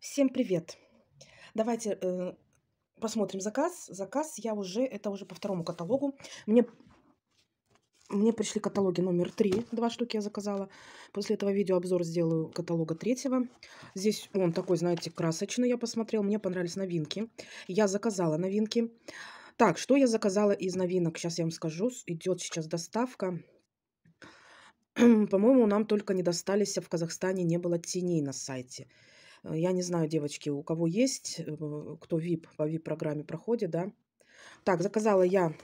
Всем привет! Давайте э, посмотрим заказ. Заказ я уже, это уже по второму каталогу. Мне, мне пришли каталоги номер три. два штуки я заказала. После этого видео обзор сделаю каталога третьего. Здесь он такой, знаете, красочный, я посмотрела. Мне понравились новинки. Я заказала новинки. Так, что я заказала из новинок? Сейчас я вам скажу. Идет сейчас доставка. По-моему, нам только не достались, а в Казахстане не было теней на сайте. Э, я не знаю, девочки, у кого есть, э, кто VIP по VIP-программе проходит, да. Так, заказала я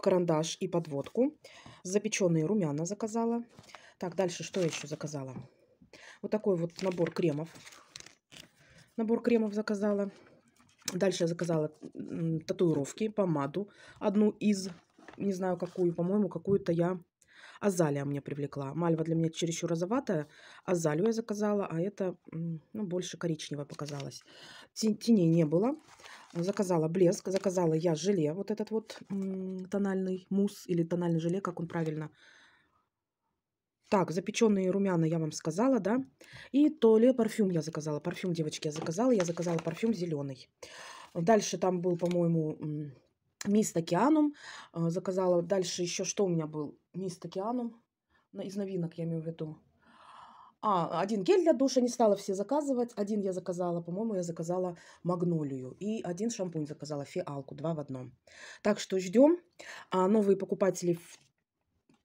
карандаш и подводку. Запеченные румяна заказала. Так, дальше что я еще заказала? Вот такой вот набор кремов. Набор кремов заказала. Дальше я заказала татуировки, помаду. Одну из, не знаю какую, по-моему, какую-то я Азалия мне привлекла. Мальва для меня чересчур розоватая. Азалию я заказала, а это ну, больше коричневая показалась. Теней не было. Заказала блеск. Заказала я желе. Вот этот вот тональный мусс или тональный желе, как он правильно так, запеченные румяна я вам сказала, да. И то ли парфюм я заказала. Парфюм, девочки, я заказала. Я заказала парфюм зеленый. Дальше там был, по-моему, Мисс Океанум э, Заказала дальше еще, что у меня был? Мисс Океанум Из новинок я имею в виду. А, один гель для душа, не стала все заказывать. Один я заказала, по-моему, я заказала магнолию. И один шампунь заказала, фиалку, два в одном. Так что ждем. А новые покупатели в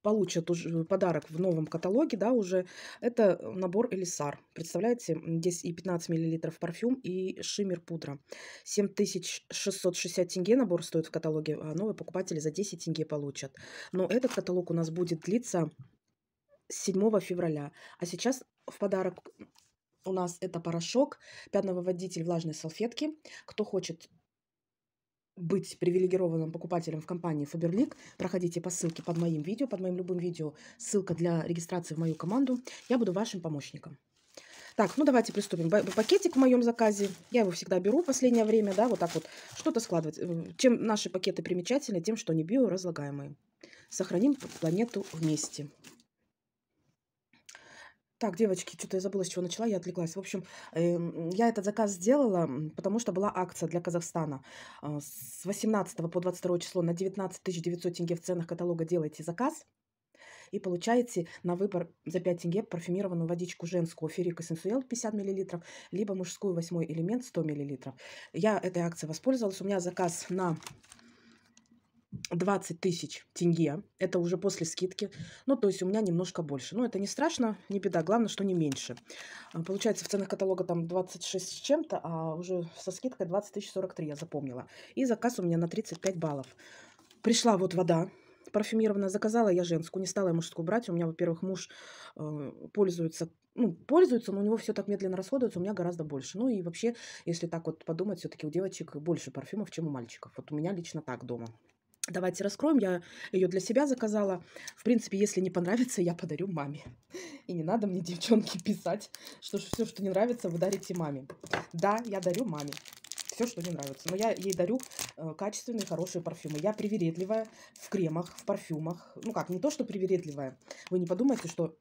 получат уже э, подарок в новом каталоге, да, уже, это э, набор Элисар. Представляете, здесь и 15 мл парфюм, и шиммер пудра. 7660 тенге набор стоит в каталоге, а новые покупатели за 10 тенге получат. Но этот каталог у нас будет длиться 7 февраля. А сейчас в подарок у нас это порошок, пятновыводитель влажной салфетки. Кто хочет быть привилегированным покупателем в компании Faberlic, проходите по ссылке под моим видео, под моим любым видео, ссылка для регистрации в мою команду. Я буду вашим помощником. Так, ну давайте приступим. Пакетик в моем заказе. Я его всегда беру в последнее время, да, вот так вот. Что-то складывать. Э, чем наши пакеты примечательны, тем, что они биоразлагаемые. Сохраним планету вместе. Так, девочки, что-то я забыла, с чего начала, я отвлеклась. В общем, эм, я этот заказ сделала, потому что была акция для Казахстана. А, с 18 по 22 число на 19 900 тенге в ценах каталога делайте заказ и получаете на выбор за 5 тенге парфюмированную водичку женскую Ферик Эссенсуэл 50 мл, либо мужскую восьмой элемент 100 мл. Я этой акцией воспользовалась. У меня заказ на 20 тысяч тенге, это уже после скидки, ну, то есть у меня немножко больше. но ну, это не страшно, не беда, главное, что не меньше. А, получается, в ценах каталога там 26 с чем-то, а уже со скидкой 20 тысяч 43, я запомнила. И заказ у меня на 35 баллов. Пришла вот вода, парфюмированная, заказала я женскую, не стала я мужскую брать. У меня, во-первых, муж э, пользуется, ну, пользуется, но у него все так медленно расходуется, у меня гораздо больше. Ну и вообще, если так вот подумать, все-таки у девочек больше парфюмов, чем у мальчиков. Вот у меня лично так дома. Давайте раскроем, я ее для себя заказала. В принципе, если не понравится, я подарю маме. И не надо мне, девчонки, писать, что все, что не нравится, вы дарите маме. Да, я дарю маме все, что не нравится. Но я ей дарю э, качественные, хорошие парфюмы. Я привередливая в кремах, в парфюмах. Ну как, не то, что привередливая. Вы не подумайте, что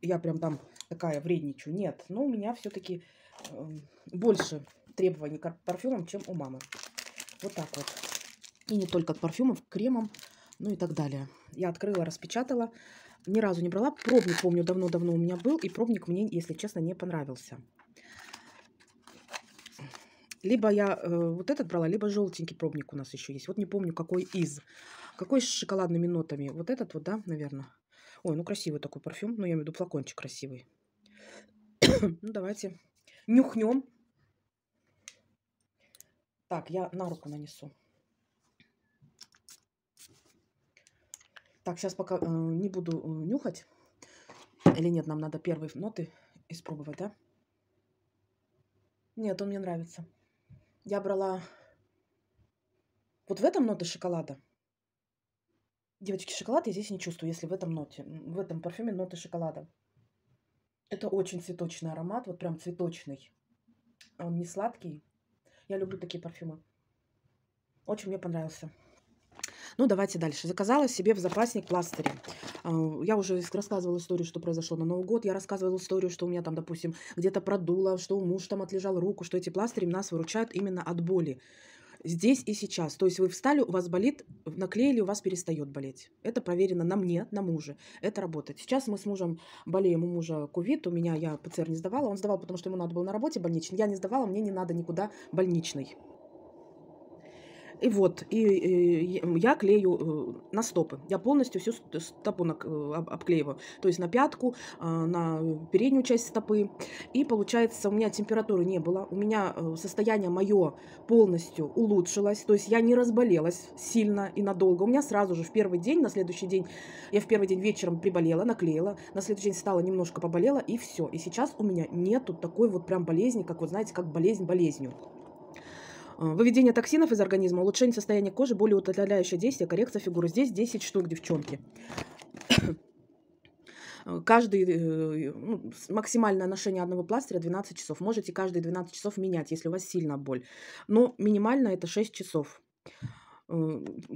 я прям там такая вредничаю. Нет, но у меня все-таки э, эм, больше требований к парфюмам, чем у мамы. Вот так вот. И не только от парфюмов, к кремам, ну и так далее. Я открыла, распечатала. Ни разу не брала. Пробник, помню, давно-давно у меня был. И пробник мне, если честно, не понравился. Либо я э, вот этот брала, либо желтенький пробник у нас еще есть. Вот не помню, какой из. Какой с шоколадными нотами. Вот этот вот, да, наверное. Ой, ну красивый такой парфюм. Ну, я имею в виду флакончик красивый. ну, давайте нюхнем. Так, я на руку нанесу. Так, сейчас пока э, не буду э, нюхать. Или нет, нам надо первые ноты испробовать, да? Нет, он мне нравится. Я брала вот в этом ноты шоколада. Девочки, шоколад я здесь не чувствую, если в этом ноте, в этом парфюме ноты шоколада. Это очень цветочный аромат, вот прям цветочный. Он не сладкий. Я люблю такие парфюмы. Очень мне понравился. Ну, давайте дальше. Заказала себе в запасник пластыри. Э, я уже рассказывала историю, что произошло на Новый год. Я рассказывала историю, что у меня там, допустим, где-то продуло, что муж там отлежал руку, что эти пластыри нас выручают именно от боли здесь и сейчас. То есть вы встали, у вас болит, наклеили, у вас перестает болеть. Это проверено на мне, на муже. Это работает. Сейчас мы с мужем болеем, у мужа ковид, у меня я ПЦР не сдавала, он сдавал, потому что ему надо было на работе больничный. Я не сдавала, мне не надо никуда больничный. И вот, и, и я клею э, на стопы. Я полностью всю стопу на, э, обклеиваю. То есть на пятку, э, на переднюю часть стопы. И получается, у меня температуры не было. У меня состояние мое полностью улучшилось. То есть я не разболелась сильно и надолго. У меня сразу же в первый день, на следующий день, я в первый день вечером приболела, наклеила. На следующий день стала немножко поболела и все. И сейчас у меня нету такой вот прям болезни, как вот знаете, как болезнь болезнью. Э, выведение токсинов из организма, улучшение состояния кожи, более утоляющее действие, коррекция фигуры. Здесь 10 штук, девчонки э, каждый э, ну, максимальное ношение одного пластыря 12 часов. Можете каждые 12 часов менять, если у вас сильная боль. Но минимально это 6 часов.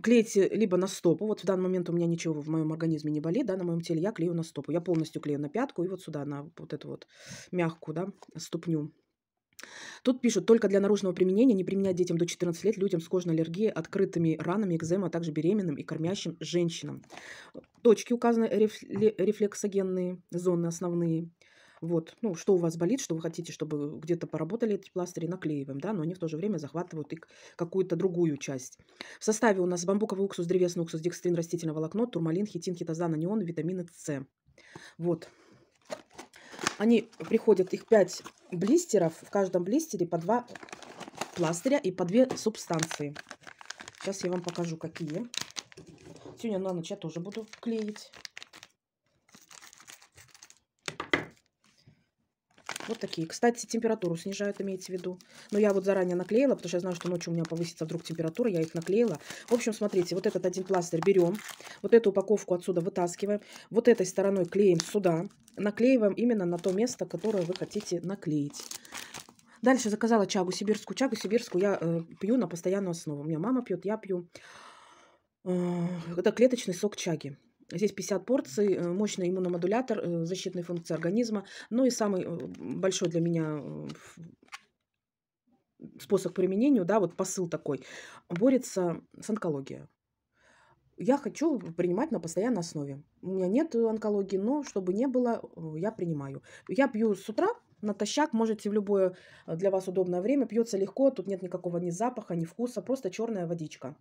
Клейте либо на стопу, вот в данный момент у меня ничего в моем организме не болит, да, на моем теле я клею на стопу. Я полностью клею на пятку и вот сюда, на вот эту вот мягкую, да, ступню. Тут пишут, только для наружного применения не применять детям до 14 лет, людям с кожной аллергией, открытыми ранами, экзема, а также беременным и кормящим женщинам. Точки указаны рефлексогенные, зоны основные. Вот, ну, что у вас болит, что вы хотите, чтобы где-то поработали эти пластыри, наклеиваем, да, но они в то же время захватывают и какую-то другую часть. В составе у нас бамбуковый уксус, древесный уксус, декстрин, растительное волокно, турмалин, хитин, хитозан, анион, витамины С. Вот, они приходят, их 5 блистеров. В каждом блистере по 2 пластыря и по 2 субстанции. Сейчас я вам покажу, какие. Сегодня на ночь я тоже буду клеить. Вот такие. Кстати, температуру снижают, имейте в виду. Но я вот заранее наклеила, потому что я знаю, что ночью у меня повысится вдруг температура. Я их наклеила. В общем, смотрите, вот этот один пластырь берем. Вот эту упаковку отсюда вытаскиваем. Вот этой стороной клеим сюда. Наклеиваем именно на то место, которое вы хотите наклеить. Дальше заказала чагу сибирскую. Чагу сибирскую я э, пью на постоянную основу. У меня мама пьет, я пью. Э, это клеточный сок чаги. Здесь 50 порций, э, мощный иммуномодулятор, э, защитные функции организма. Ну и самый э, большой для меня способ применения, да, вот посыл такой, борется с онкологией я хочу принимать на постоянной основе. У меня нет онкологии, но чтобы не было, я принимаю. Я пью с утра натощак, можете в любое для вас удобное время, пьется легко, тут нет никакого ни запаха, ни вкуса, просто черная водичка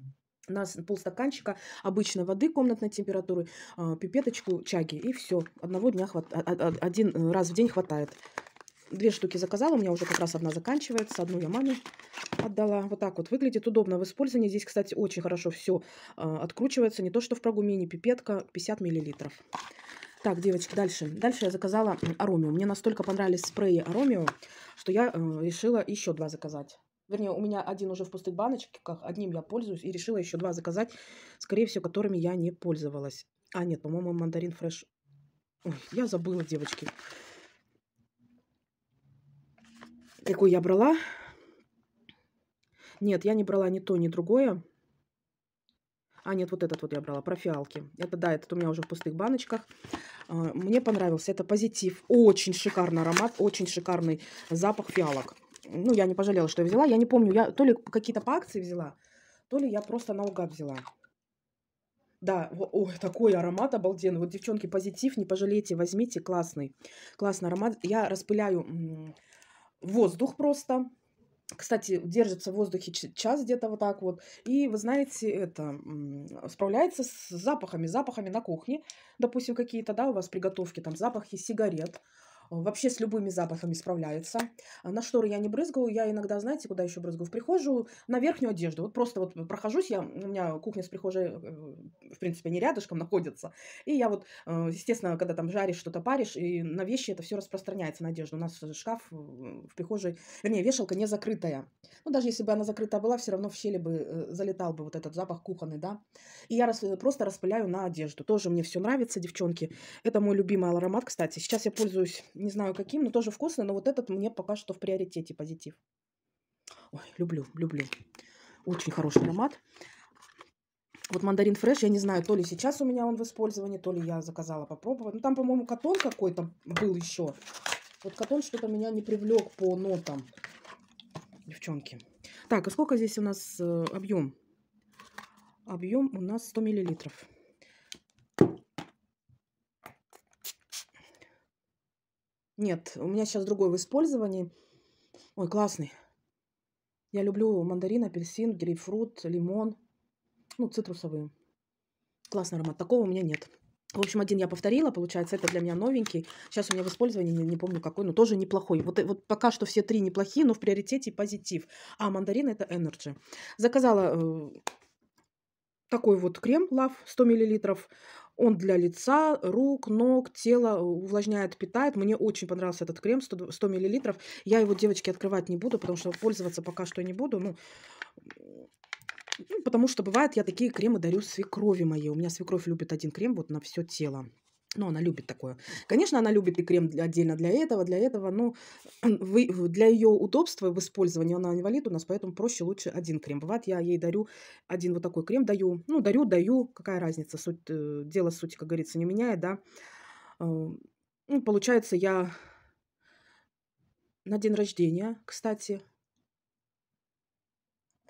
на полстаканчика обычной воды комнатной температуры, а, пипеточку чаги и все. Одного дня хват... А, а, один э, раз в день хватает. Две штуки заказала, у меня уже как раз одна заканчивается, одну я маме отдала. Вот так вот выглядит, удобно в использовании. Здесь, кстати, очень хорошо все откручивается, не то что в прогумене, пипетка 50 миллилитров. Так, девочки, дальше. Дальше я заказала Аромио. Мне настолько понравились спреи Аромио, что я э, решила еще два заказать. Вернее, у меня один уже в пустых баночках, одним я пользуюсь, и решила еще два заказать, скорее всего, которыми я не пользовалась. А, нет, по-моему, мандарин фреш. Ой, я забыла, девочки. Какой я брала? Нет, я не брала ни то, ни другое. А, нет, вот этот вот я брала, про фиалки. Это, да, этот у меня уже в пустых баночках. А, мне понравился, это позитив. Очень шикарный аромат, очень шикарный запах фиалок ну, я не пожалела, что я взяла. Я не помню, я то ли какие-то по акции взяла, то ли я просто наугад взяла. Да, ой, такой аромат обалденный. Вот, девчонки, позитив, не пожалейте, возьмите, классный. Классный аромат. Я распыляю воздух просто. Кстати, держится в воздухе час где-то вот так вот. И, вы знаете, это справляется с запахами. Запахами на кухне, допустим, какие-то, да, у вас приготовки, там запахи сигарет, Э, вообще с любыми запахами справляется. А, на шторы я не брызгаю. Я иногда, знаете, куда еще брызгаю? В прихожую, на верхнюю одежду. Вот просто вот э, прохожусь. Я, у меня кухня с прихожей, э, в принципе, не рядышком находится. И я вот, естественно, когда там жаришь, что-то паришь, и на вещи это все распространяется на одежду. У нас шкаф в прихожей, вернее, вешалка не закрытая. Ну, даже если бы она закрытая была, все равно в щели бы залетал бы вот этот запах кухонный, да. И я просто распыляю на одежду. Тоже мне все нравится, девчонки. Это мой любимый аромат, кстати. Сейчас я пользуюсь не знаю каким, но тоже вкусно, но вот этот мне пока что в приоритете позитив. Ой, люблю, люблю. Очень хороший аромат. Вот мандарин фреш, я не знаю, то ли сейчас у меня он в использовании, то ли я заказала попробовать. Ну, там, по-моему, катон какой-то был еще. Вот катон что-то меня не привлек по нотам. Девчонки. Так, а сколько здесь у нас э, объем? Объем у нас 100 миллилитров. Нет, у меня сейчас другой в использовании. Ой, классный. Я люблю мандарин, апельсин, грейпфрут, лимон. Ну, цитрусовые. Классный аромат. Такого у меня нет. В общем, один я повторила, получается, это для меня новенький. Сейчас у меня в использовании, не, не помню какой, но тоже неплохой. Вот, э, вот пока что все три неплохие, но в приоритете позитив. А мандарин это Energy. Заказала э, такой вот крем Love 100 миллилитров. Он для лица, рук, ног, тела э, увлажняет, питает. Мне очень понравился этот крем, 100, 100 мл. Я его, девочки, открывать не буду, потому что пользоваться пока что не буду. Ну, ну, потому что бывает, я такие кремы дарю свекрови моей. У меня свекровь любит один крем вот на все тело. Ну, она любит такое. Конечно, она любит и крем для, отдельно для этого, для этого, но вы, для ее удобства в использовании она инвалид у нас, поэтому проще лучше один крем. Бывает, я ей дарю один вот такой крем, даю, ну, дарю, даю, какая разница, суть, э, дело сути, как говорится, не меняет, да. Эм, ну, получается, я на день рождения, кстати,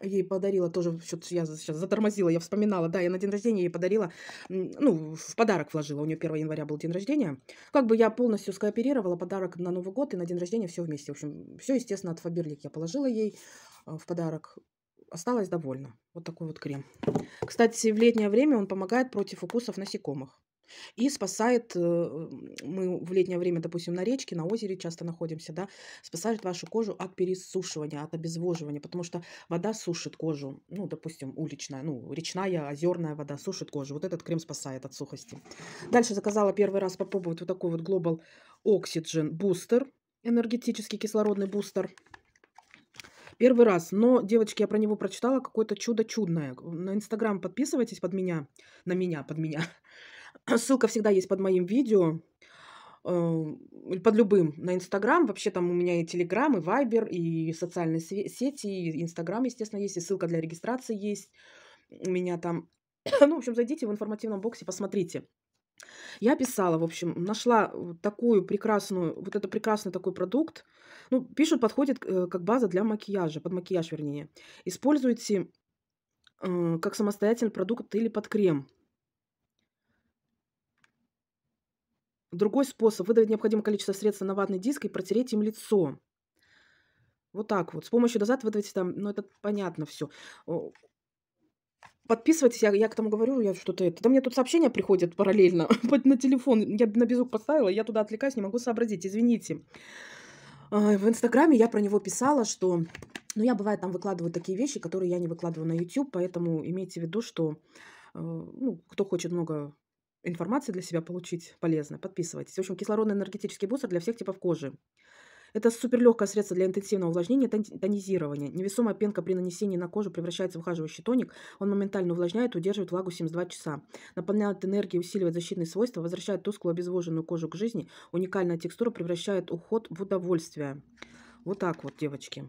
ей подарила тоже, что-то я сейчас затормозила, я вспоминала, да, я на день рождения ей подарила, ну, в подарок вложила, у нее 1 января был день рождения. Как бы я полностью скооперировала подарок на Новый год и на день рождения все вместе. В общем, все, естественно, от Фаберлик я положила ей э, в подарок. Осталась довольна. Вот такой вот крем. Кстати, в летнее время он помогает против укусов насекомых. И спасает, э, мы в летнее время, допустим, на речке, на озере часто находимся, да, спасает вашу кожу от пересушивания, от обезвоживания, потому что вода сушит кожу, ну, допустим, уличная, ну, речная, озерная вода сушит кожу. Вот этот крем спасает от сухости. Дальше заказала первый раз попробовать вот такой вот Global Oxygen Booster, энергетический кислородный бустер. Первый раз, но, девочки, я про него прочитала какое-то чудо чудное. На Инстаграм подписывайтесь под меня, на меня, под меня. Ссылка всегда есть под моим видео, эм, под любым, на Инстаграм. Вообще там у меня и Телеграм, и Вайбер, и социальные сети, и Инстаграм, естественно, есть, и ссылка для регистрации есть. У меня там... Ну, в общем, зайдите в информативном боксе, посмотрите. Я писала, в общем, нашла такую прекрасную, вот это прекрасный такой продукт. Ну, пишут, подходит э, как база для макияжа, под макияж вернее. Используйте э, как самостоятельный продукт или под крем. Другой способ – выдавить необходимое количество средств на ватный диск и протереть им лицо. Вот так вот. С помощью дозатора выдавить там, ну это понятно все. Подписывайтесь, я, я к тому говорю, я что-то это. Да мне тут сообщения приходят параллельно на телефон. Я на безук поставила, я туда отвлекаюсь, не могу сообразить, извините. В Инстаграме я про него писала, что... Ну, я, бывает, там выкладываю такие вещи, которые я не выкладываю на YouTube, поэтому имейте в виду, что э, ну, кто хочет много информации для себя получить полезно. Подписывайтесь. В общем, кислородный энергетический бустер для всех типов кожи. Это суперлегкое средство для интенсивного увлажнения и тонизирования. Невесомая пенка при нанесении на кожу превращается в ухаживающий тоник. Он моментально увлажняет и удерживает влагу 72 часа. Наполняет энергией, усиливает защитные свойства, возвращает тусклую обезвоженную кожу к жизни. Уникальная текстура превращает уход в удовольствие. Вот так вот, девочки.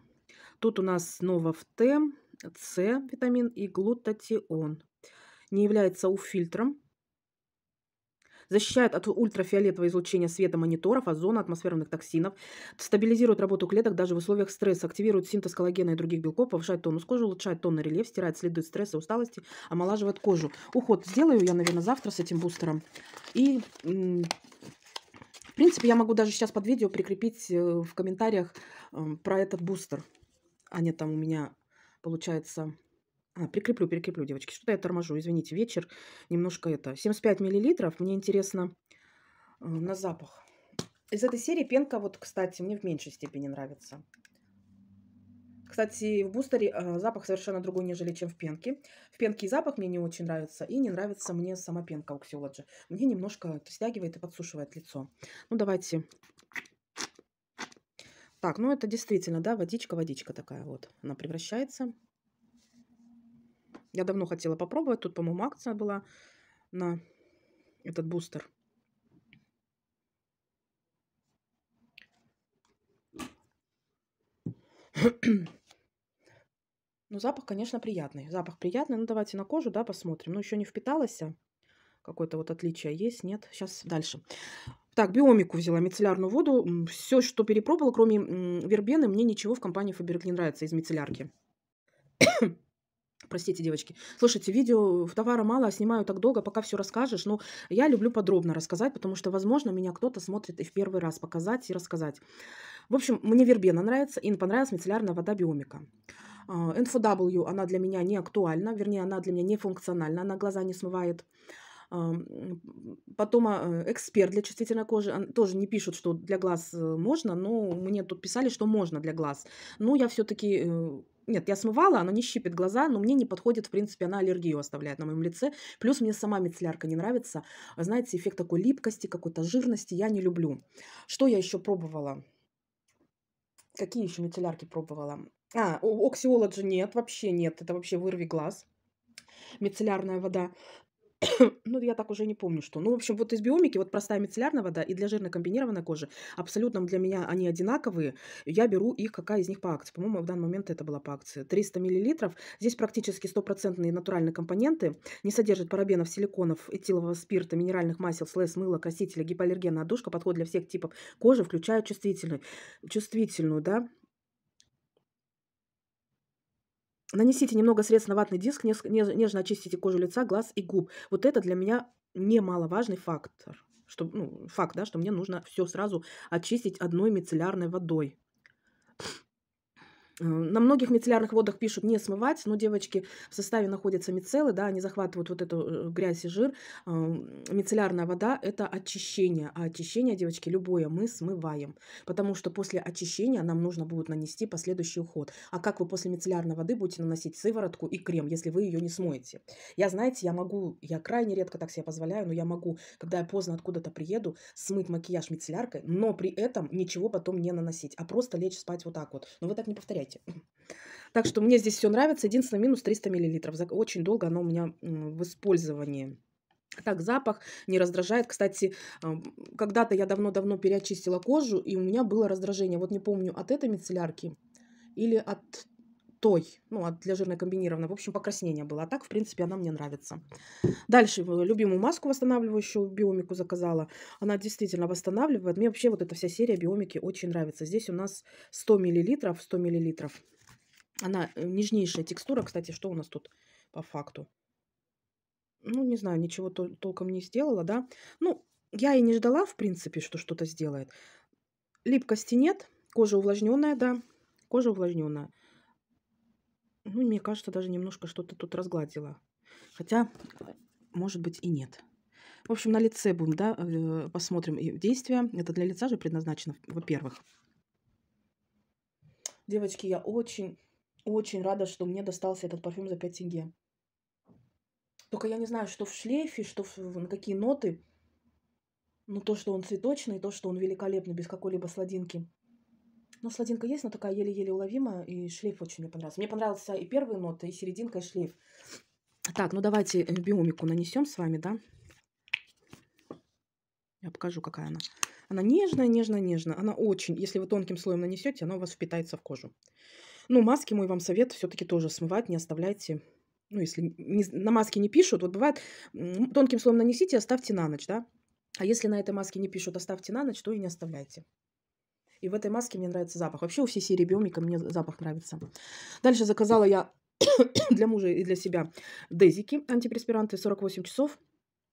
Тут у нас снова в Т, С витамин и глутатион. Не является уфильтром, защищает от ультрафиолетового излучения света мониторов, озона, атмосферных токсинов, стабилизирует работу клеток даже в условиях стресса, активирует синтез коллагена и других белков, повышает тонус кожи, улучшает тон тонный рельеф, стирает следы стресса, усталости, омолаживает кожу. Уход сделаю я, наверное, завтра с этим бустером. И в принципе, я могу даже сейчас под видео прикрепить э, в комментариях эм, про этот бустер. А нет, там у меня получается а, прикреплю, прикреплю, девочки. Что-то я торможу. Извините, вечер. Немножко это. 75 миллилитров. Мне интересно э, на запах. Из этой серии пенка, вот, кстати, мне в меньшей степени нравится. Кстати, в бустере э, запах совершенно другой, нежели чем в пенке. В пенке и запах мне не очень нравится, и не нравится мне сама пенка Oxyology. Мне немножко это стягивает и подсушивает лицо. Ну, давайте. Так, ну это действительно, да, водичка-водичка такая вот. Она превращается. Я давно хотела попробовать. Тут, по-моему, акция была на этот бустер. Ну, запах, конечно, приятный. Запах приятный. Ну, давайте на кожу, да, посмотрим. Ну, еще не впиталась. А какое-то вот отличие есть, нет. Сейчас дальше. Так, биомику взяла, мицеллярную воду. Все, что перепробовала, кроме вербены, мне ничего в компании Faberlic не нравится из мицеллярки простите, девочки. Слушайте, видео в товара мало, а снимаю так долго, пока все расскажешь. Но ну, я люблю подробно рассказать, потому что, возможно, меня кто-то смотрит и в первый раз показать и рассказать. В общем, мне вербена нравится, и понравилась мицеллярная вода биомика. NFW, а, она для меня не актуальна, вернее, она для меня не функциональна, она глаза не смывает. А, потом эксперт для чувствительной кожи тоже не пишут, что для глаз э, можно, но мне тут писали, что можно для глаз. Но я все-таки э, нет, я смывала, она не щипит глаза, но мне не подходит, в принципе, она аллергию оставляет на моем лице. Плюс мне сама мицеллярка не нравится. А знаете, эффект такой липкости, какой-то жирности я не люблю. Что я еще пробовала? Какие еще мицеллярки пробовала? А, Oxyology нет, вообще нет. Это вообще вырви глаз мицеллярная вода. ну, я так уже не помню, что. Ну, в общем, вот из биомики, вот простая мицеллярная вода и для жирно комбинированной кожи, абсолютно для меня они одинаковые. Я беру их, какая из них по акции. По-моему, в данный момент это была по акции. 300 мл. Здесь практически стопроцентные натуральные компоненты. Не содержит парабенов, силиконов, этилового спирта, минеральных масел, слез мыла, красителя, гипоаллергенная отдушка. Подход для всех типов кожи, включая чувствительную. Чувствительную, да, Нанесите немного средств на ватный диск, нежно очистите кожу лица, глаз и губ. Вот это для меня немаловажный фактор. Что, ну, факт, да, что мне нужно все сразу очистить одной мицеллярной водой. Э, на многих мицеллярных водах пишут не смывать, но девочки в составе находятся мицеллы, да, они захватывают вот эту э, грязь и жир. Э, мицеллярная вода – это очищение, а очищение, девочки, любое мы смываем, потому что после очищения нам нужно будет нанести последующий уход. А как вы после мицеллярной воды будете наносить сыворотку и крем, если вы ее не смоете? Я, знаете, я могу, я крайне редко так себе позволяю, но я могу, когда я поздно откуда-то приеду, смыть макияж мицелляркой, но при этом ничего потом не наносить, а просто лечь спать вот так вот. Но вы так не повторяйте понимаете. Так что мне здесь все нравится. Единственное, минус 300 мл. Очень долго оно у меня в использовании. Так, запах не раздражает. Кстати, когда-то я давно-давно переочистила кожу, и у меня было раздражение. Вот не помню, от этой мицеллярки или от той, ну, для жирной комбинированной. В общем, покраснение было. А так, в принципе, она мне нравится. Дальше, любимую маску восстанавливающую биомику заказала. Она действительно восстанавливает. Мне вообще вот эта вся серия биомики очень нравится. Здесь у нас 100 мл, 100 мл. Она э, нежнейшая текстура. Кстати, что у нас тут по факту? Ну, не знаю, ничего тол толком не сделала, да. Ну, я и не ждала, в принципе, что что-то сделает. Липкости нет, кожа увлажненная, да, кожа увлажненная. Ну, мне кажется, даже немножко что-то тут разгладила. Хотя, может быть, и нет. В общем, на лице будем, да, э, посмотрим действия. Это для лица же предназначено, во-первых. Девочки, я очень, очень рада, что мне достался этот парфюм за 5 тенге. Только я не знаю, что в шлейфе, что в, на какие ноты. Но ну, то, что он цветочный, то, что он великолепный, без какой-либо сладинки. Но ну, сладинка есть, но такая еле-еле уловимая, и шлейф очень мне понравился. Мне понравился и первые ноты, и серединка, и шлейф. Так, ну давайте э, биомику нанесем с вами, да? Я покажу, какая она. Она нежная, нежная, нежная. Она очень, если вы тонким слоем нанесете, она у вас впитается в кожу. Ну, маски мой вам совет все-таки тоже смывать, не оставляйте. Ну, если не, на маске не пишут, вот бывает, тонким слоем нанесите, оставьте на ночь, да? А если на этой маске не пишут, оставьте на ночь, то и не оставляйте. И в этой маске мне нравится запах. Вообще у всей серии биомника мне запах нравится. Дальше заказала я для мужа и для себя дезики антипреспиранты 48 часов.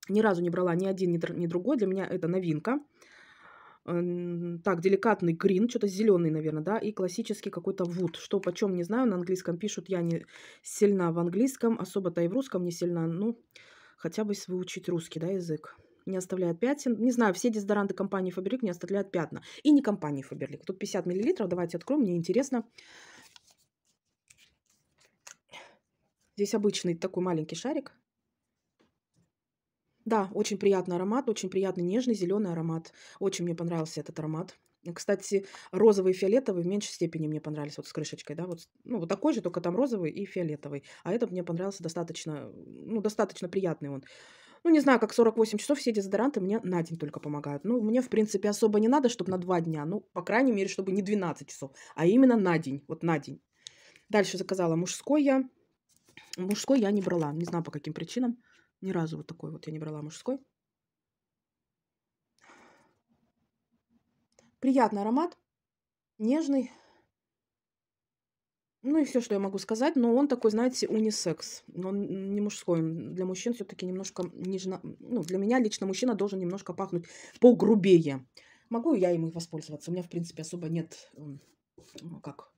Ни разу не брала ни один, ни другой. Для меня это новинка. Так, деликатный грин, что-то зеленый, наверное, да, и классический какой-то вуд. Что почем не знаю, на английском пишут, я не сильно в английском, особо-то и в русском не сильно. ну, хотя бы выучить русский, да, язык не оставляет пятен. Не знаю, все дезодоранты компании Faberlic не оставляют пятна. И не компании Faberlic. Тут 50 миллилитров, Давайте откроем, мне интересно. Здесь обычный такой маленький шарик. Да, очень приятный аромат, очень приятный нежный зеленый аромат. Очень мне понравился этот аромат. Кстати, розовый и фиолетовый в меньшей степени мне понравились вот с крышечкой, да, вот, ну, вот такой же, только там розовый и фиолетовый. А этот мне понравился достаточно, ну, достаточно приятный он. Ну, не знаю, как 48 часов все дезодоранты мне на день только помогают. Ну, мне, в принципе, особо не надо, чтобы на два дня. Ну, по крайней мере, чтобы не 12 часов, а именно на день. Вот на день. Дальше заказала мужской я. Мужской я не брала. Не знаю, по каким причинам. Ни разу вот такой вот я не брала мужской. Приятный аромат. Нежный. Ну и все, что я могу сказать, но он такой, знаете, унисекс. но Он не мужской. Для мужчин все-таки немножко нежно. Ну, для меня лично мужчина должен немножко пахнуть погрубее. Могу я им воспользоваться? У меня, в принципе, особо нет, ну, как,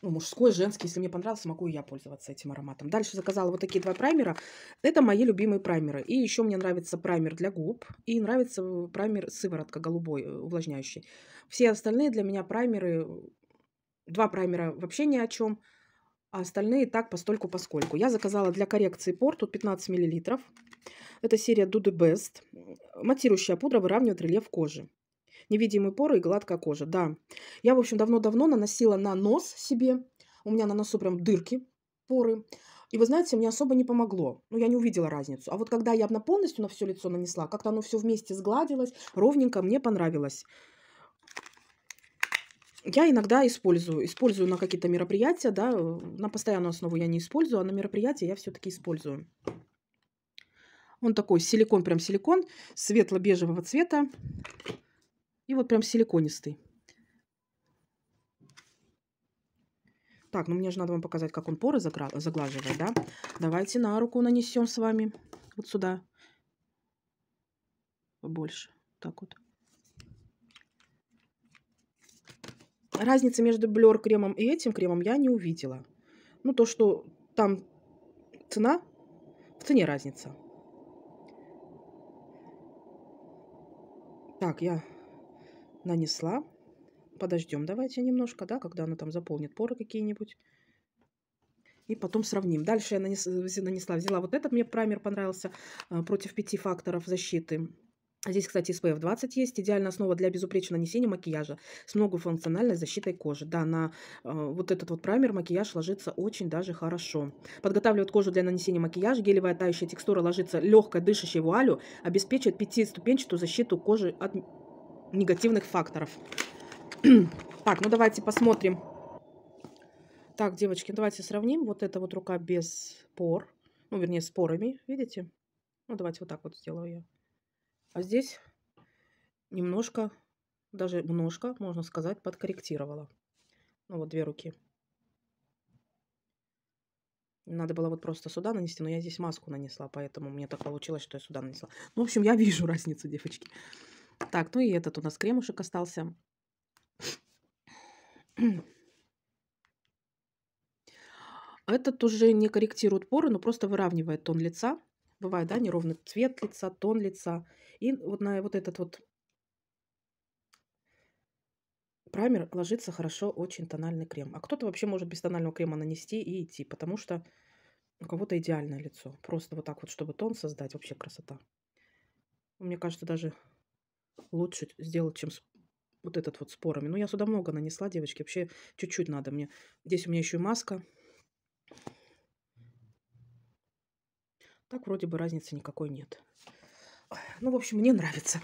ну, мужской, женский. Если мне понравился, могу я пользоваться этим ароматом. Дальше заказала вот такие два праймера. Это мои любимые праймеры. И еще мне нравится праймер для губ. И нравится э, праймер сыворотка голубой, э, увлажняющий. Все остальные для меня праймеры Два праймера вообще ни о чем, а остальные так постольку поскольку. Я заказала для коррекции пор, тут 15 мл. Это серия Do The Best. Матирующая пудра выравнивает рельеф кожи. Невидимые поры и гладкая кожа, да. Я, в общем, давно-давно наносила на нос себе. У меня на носу прям дырки, поры. И вы знаете, мне особо не помогло. Ну, я не увидела разницу. А вот когда я на полностью на все лицо нанесла, как-то оно все вместе сгладилось, ровненько, мне понравилось. Я иногда использую, использую на какие-то мероприятия, да, на постоянную основу я не использую, а на мероприятия я все-таки использую. Он такой силикон, прям силикон, светло-бежевого цвета и вот прям силиконистый. Так, ну мне же надо вам показать, как он поры заглаживает, да? Давайте на руку нанесем с вами вот сюда. Больше. Так вот. Разницы между Blur кремом и этим кремом я не увидела. Ну, то, что там цена, в цене разница. Так, я нанесла. Подождем давайте немножко, да, когда она там заполнит поры какие-нибудь. И потом сравним. Дальше я нанес, нанесла, взяла вот этот, мне праймер понравился, э, против пяти факторов защиты. Здесь, кстати, SPF 20 есть. Идеальная основа для безупречного нанесения макияжа с многофункциональной защитой кожи. Да, на э, вот этот вот праймер макияж ложится очень даже хорошо. Подготавливает кожу для нанесения макияжа. Гелевая тающая текстура ложится легкой дышащей вуалью. Обеспечивает пятиступенчатую защиту кожи от негативных факторов. так, ну давайте посмотрим. Так, девочки, давайте сравним. Вот эта вот рука без пор. Ну, вернее, с порами, видите? Ну, давайте вот так вот сделаю я. А здесь немножко, даже немножко, можно сказать, подкорректировала. Ну вот две руки. Надо было вот просто сюда нанести, но я здесь маску нанесла, поэтому мне так получилось, что я сюда нанесла. Ну, в общем, я вижу разницу, девочки. Так, ну и этот у нас кремушек остался. Этот уже не корректирует поры, но просто выравнивает тон лица бывает, да, неровный цвет лица, тон лица. И вот на вот этот вот праймер ложится хорошо очень тональный крем. А кто-то вообще может без тонального крема нанести и идти, потому что у кого-то идеальное лицо. Просто вот так вот, чтобы тон создать, вообще красота. Мне кажется, даже лучше сделать, чем с вот этот вот спорами. порами. Ну, я сюда много нанесла, девочки. Вообще чуть-чуть надо мне. Здесь у меня еще и маска. Так вроде бы разницы никакой нет. Ну, в общем, мне нравится.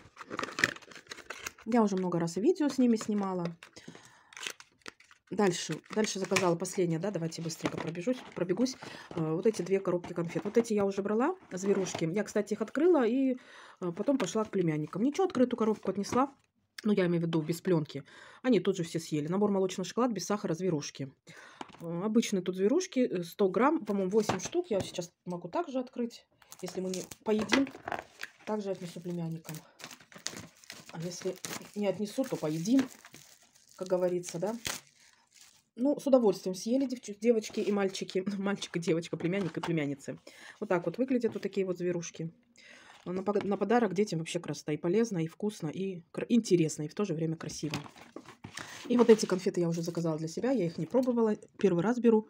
Я уже много раз видео с ними снимала. Дальше, дальше заказала последнее, да, давайте быстренько пробежусь, пробегусь. Э, вот эти две коробки конфет. Вот эти я уже брала, зверушки. Я, кстати, их открыла и э, потом пошла к племянникам. Ничего, открытую коробку отнесла. Ну, я имею в виду без пленки. Они тут же все съели. Набор молочный шоколад без сахара, зверушки. Э, обычные тут зверушки, 100 э, грамм, по-моему, 8 штук. Я сейчас могу также открыть, если мы не поедим. Также отнесу племянникам. А если не отнесу, то поедим, как говорится, да. Ну, с удовольствием съели девочки и мальчики. Мальчик и девочка, племянник и племянницы. Вот так вот выглядят вот такие вот зверушки. На подарок детям вообще красота. И полезно, и вкусно, и интересно, и в то же время красиво. И вот эти конфеты я уже заказала для себя, я их не пробовала, первый раз беру.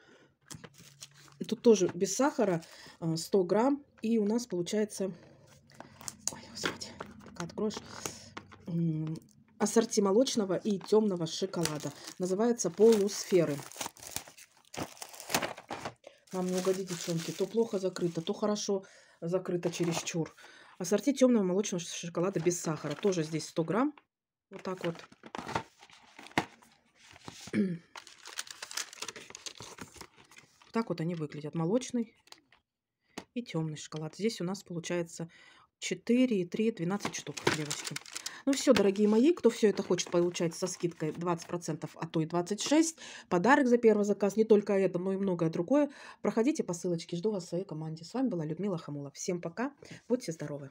Тут тоже без сахара, 100 а, грамм, и у нас получается... Ой, господи, пока откроешь ассорти молочного и темного шоколада. Называется полусферы. Вам не угоди, девчонки. То плохо закрыто, то хорошо закрыто чересчур. Ассорти темного молочного шоколада без сахара. Тоже здесь 100 грамм. Вот так вот. Так вот они выглядят. Молочный и темный шоколад. Здесь у нас получается 4, 3, 12 штук, девочки. Ну все, дорогие мои, кто все это хочет получать со скидкой 20%, а то и 26%, подарок за первый заказ, не только это, но и многое другое, проходите по ссылочке, жду вас в своей команде. С вами была Людмила Хамула. Всем пока, будьте здоровы!